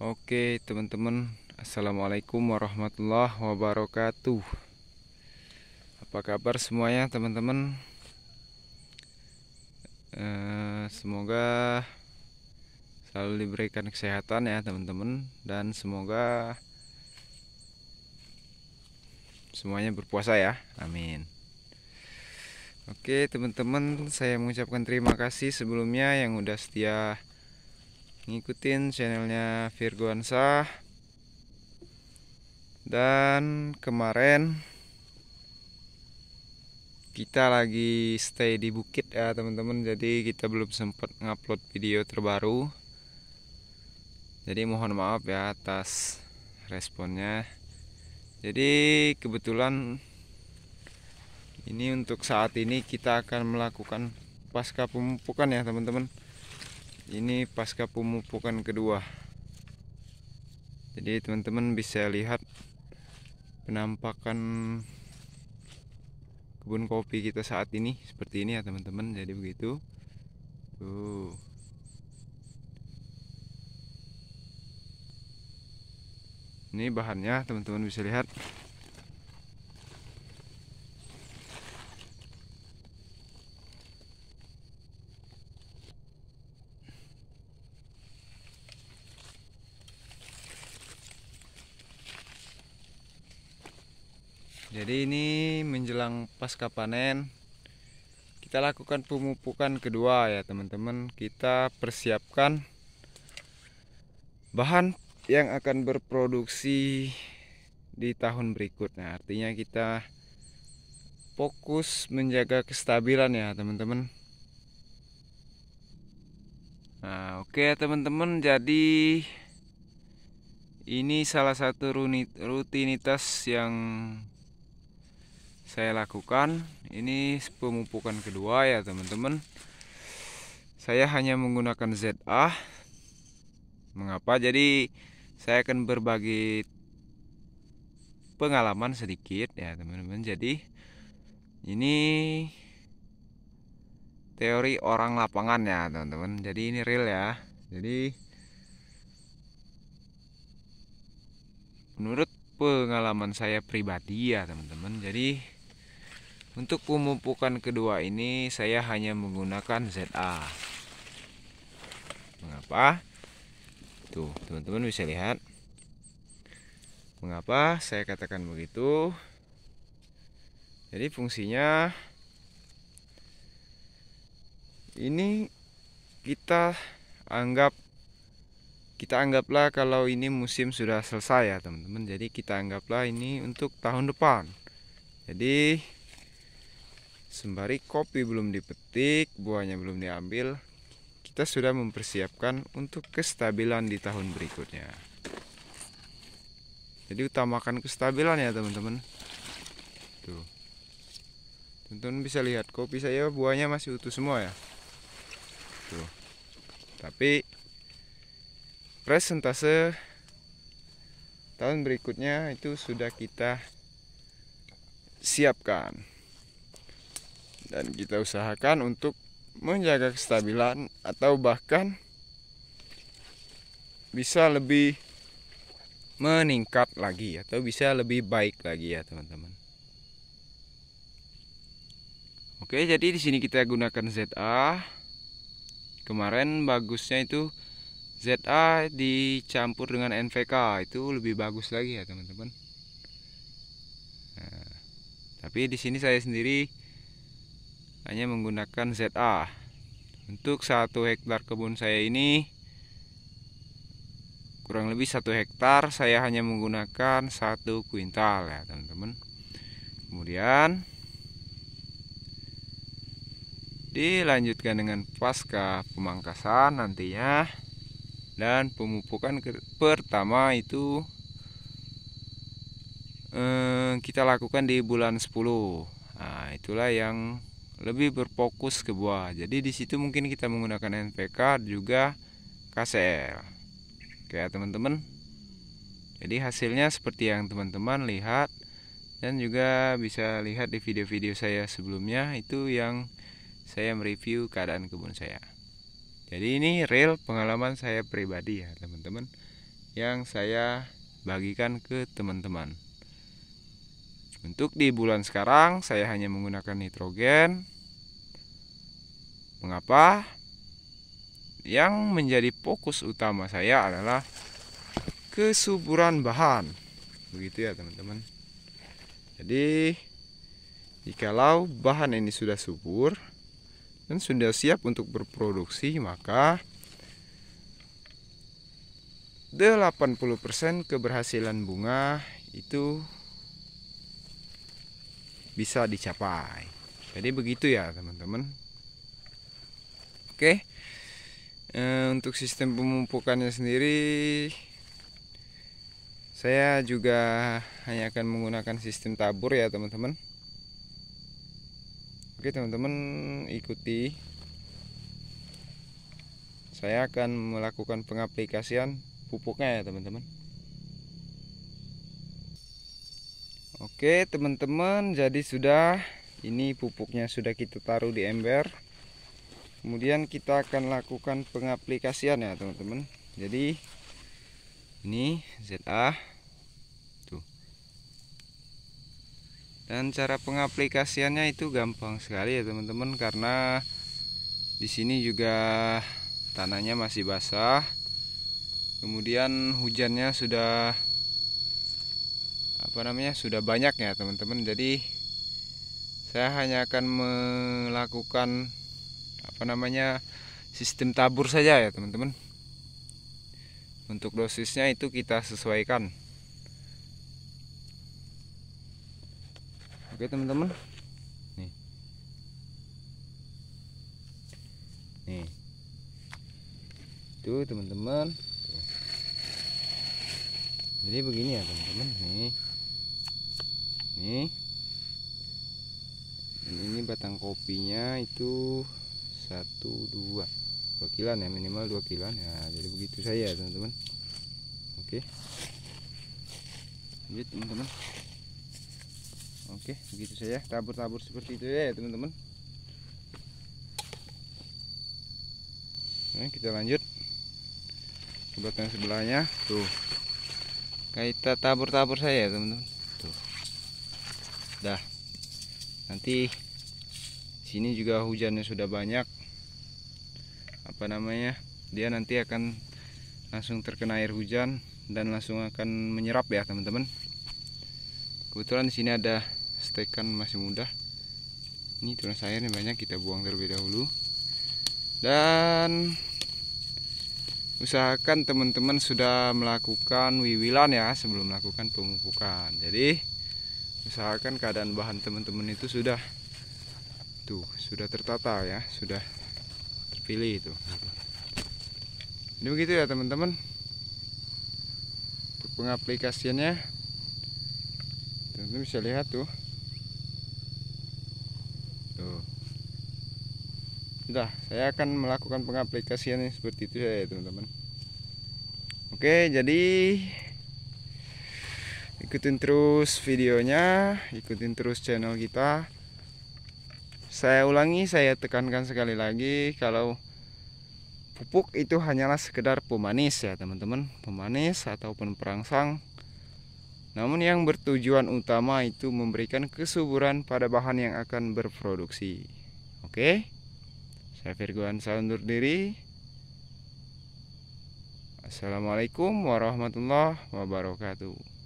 Oke teman-teman Assalamualaikum warahmatullahi wabarakatuh Apa kabar semuanya teman-teman eh, Semoga Selalu diberikan kesehatan ya teman-teman Dan semoga Semuanya berpuasa ya Amin Oke teman-teman Saya mengucapkan terima kasih sebelumnya Yang udah setia ngikutin channelnya Virgoansah dan kemarin kita lagi stay di bukit ya teman-teman jadi kita belum sempat ngupload video terbaru jadi mohon maaf ya atas responnya jadi kebetulan ini untuk saat ini kita akan melakukan pasca pemupukan ya teman-teman ini pasca pemupukan kedua jadi teman-teman bisa lihat penampakan kebun kopi kita saat ini seperti ini ya teman-teman jadi begitu tuh ini bahannya teman-teman bisa lihat jadi ini menjelang pasca panen kita lakukan pemupukan kedua ya teman-teman kita persiapkan bahan yang akan berproduksi di tahun berikutnya artinya kita fokus menjaga kestabilan ya teman-teman nah oke okay, teman-teman jadi ini salah satu rutinitas yang saya lakukan ini pemupukan kedua ya teman-teman saya hanya menggunakan ZA mengapa jadi saya akan berbagi pengalaman sedikit ya teman-teman jadi ini teori orang lapangan ya teman-teman jadi ini real ya jadi menurut pengalaman saya pribadi ya teman-teman jadi untuk pemupukan kedua ini saya hanya menggunakan ZA. Mengapa? Tuh, teman-teman bisa lihat. Mengapa saya katakan begitu? Jadi fungsinya ini kita anggap kita anggaplah kalau ini musim sudah selesai ya, teman-teman. Jadi kita anggaplah ini untuk tahun depan. Jadi Sembari kopi belum dipetik, buahnya belum diambil, kita sudah mempersiapkan untuk kestabilan di tahun berikutnya. Jadi utamakan kestabilan ya teman-teman. Tuh. Teman-teman bisa lihat kopi saya buahnya masih utuh semua ya. Tuh. Tapi presentase tahun berikutnya itu sudah kita siapkan dan kita usahakan untuk menjaga kestabilan atau bahkan bisa lebih meningkat lagi atau bisa lebih baik lagi ya teman-teman. Oke, jadi di sini kita gunakan ZA. Kemarin bagusnya itu ZA dicampur dengan NVK itu lebih bagus lagi ya teman-teman. Nah, tapi di sini saya sendiri hanya menggunakan ZA untuk satu hektar kebun saya ini kurang lebih satu hektar saya hanya menggunakan satu kuintal ya teman-teman kemudian dilanjutkan dengan pasca pemangkasan nantinya dan pemupukan pertama itu eh, kita lakukan di bulan 10 nah itulah yang lebih berfokus ke buah. Jadi di situ mungkin kita menggunakan NPK juga KCL. Oke ya teman-teman. Jadi hasilnya seperti yang teman-teman lihat dan juga bisa lihat di video-video saya sebelumnya itu yang saya mereview keadaan kebun saya. Jadi ini real pengalaman saya pribadi ya teman-teman yang saya bagikan ke teman-teman. Untuk di bulan sekarang saya hanya menggunakan nitrogen. Mengapa? Yang menjadi fokus utama saya adalah kesuburan bahan. Begitu ya, teman-teman. Jadi jikalau bahan ini sudah subur dan sudah siap untuk berproduksi, maka 80% keberhasilan bunga itu bisa dicapai. Jadi begitu ya teman-teman. Oke, e, untuk sistem pemupukannya sendiri, saya juga hanya akan menggunakan sistem tabur ya teman-teman. Oke teman-teman ikuti. Saya akan melakukan pengaplikasian pupuknya ya teman-teman. Oke teman-teman jadi sudah ini pupuknya sudah kita taruh di ember kemudian kita akan lakukan pengaplikasian ya teman-teman jadi ini ZA tuh dan cara pengaplikasiannya itu gampang sekali ya teman-teman karena di sini juga tanahnya masih basah kemudian hujannya sudah apa namanya sudah banyak ya teman-teman jadi saya hanya akan melakukan apa namanya sistem tabur saja ya teman-teman untuk dosisnya itu kita sesuaikan oke teman-teman nih nih itu teman-teman jadi begini ya teman-teman nih nih dan ini batang kopinya itu satu dua dua kilan ya minimal dua kilan ya jadi begitu saya teman-teman oke lanjut teman-teman oke begitu saya tabur-tabur seperti itu ya teman-teman nah, kita lanjut ke sebelahnya tuh kita tabur-tabur saya teman-teman dah nanti sini juga hujannya sudah banyak apa namanya dia nanti akan langsung terkena air hujan dan langsung akan menyerap ya teman-teman kebetulan di sini ada stekan masih mudah ini tulang sayurnya banyak kita buang terlebih dahulu dan usahakan teman-teman sudah melakukan wiwilan ya sebelum melakukan pemupukan jadi usahakan keadaan bahan teman-teman itu sudah tuh sudah tertata ya sudah terpilih itu ini begitu ya teman-teman untuk pengaplikasiannya teman-teman bisa lihat tuh tuh sudah saya akan melakukan pengaplikasiannya seperti itu ya teman-teman oke jadi ikutin terus videonya ikutin terus channel kita saya ulangi saya tekankan sekali lagi kalau pupuk itu hanyalah sekedar pemanis ya teman-teman pemanis ataupun perangsang namun yang bertujuan utama itu memberikan kesuburan pada bahan yang akan berproduksi oke saya Virgoan saya undur diri Assalamualaikum warahmatullahi wabarakatuh.